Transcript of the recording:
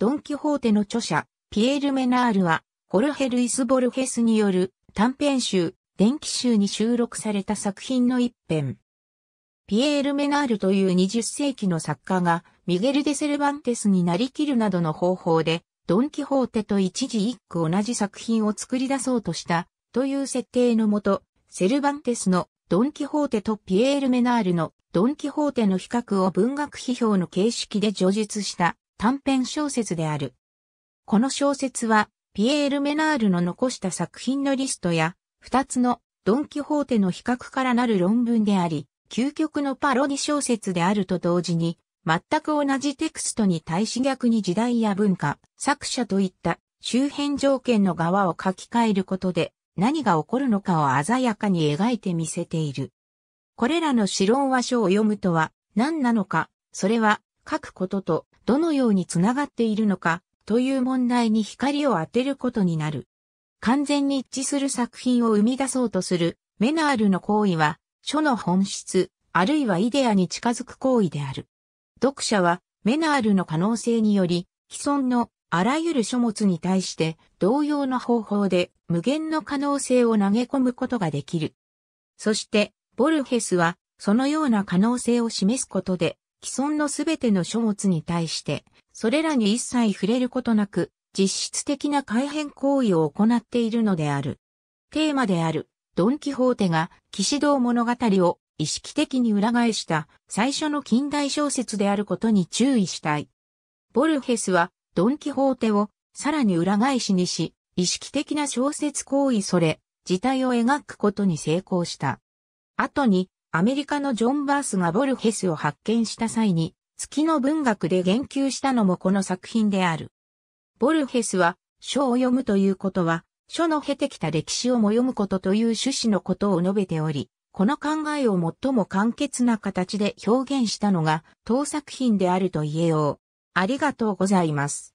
ドン・キホーテの著者、ピエール・メナールは、ホルヘ・ルイス・ボルヘスによる短編集、電気集に収録された作品の一編。ピエール・メナールという20世紀の作家が、ミゲル・デ・セルバンテスになりきるなどの方法で、ドン・キホーテと一時一句同じ作品を作り出そうとした、という設定のもと、セルバンテスのドン・キホーテとピエール・メナールのドン・キホーテの比較を文学批評の形式で叙述した短編小説である。この小説は、ピエール・メナールの残した作品のリストや、二つのドン・キホーテの比較からなる論文であり、究極のパロディ小説であると同時に、全く同じテクストに対し逆に時代や文化、作者といった周辺条件の側を書き換えることで、何が起こるのかを鮮やかに描いてみせている。これらの詩論話書を読むとは何なのか、それは書くこととどのようにつながっているのかという問題に光を当てることになる。完全に一致する作品を生み出そうとするメナールの行為は書の本質あるいはイデアに近づく行為である。読者はメナールの可能性により既存のあらゆる書物に対して同様の方法で無限の可能性を投げ込むことができる。そして、ボルヘスはそのような可能性を示すことで既存のすべての書物に対して、それらに一切触れることなく、実質的な改変行為を行っているのである。テーマである、ドン・キホーテが、騎士道物語を意識的に裏返した最初の近代小説であることに注意したい。ボルヘスは、ドン・キホーテを、さらに裏返しにし、意識的な小説行為それ、自体を描くことに成功した。後に、アメリカのジョン・バースがボルヘスを発見した際に、月の文学で言及したのもこの作品である。ボルヘスは、書を読むということは、書の経てきた歴史をも読むことという趣旨のことを述べており、この考えを最も簡潔な形で表現したのが、当作品であると言えよう。ありがとうございます。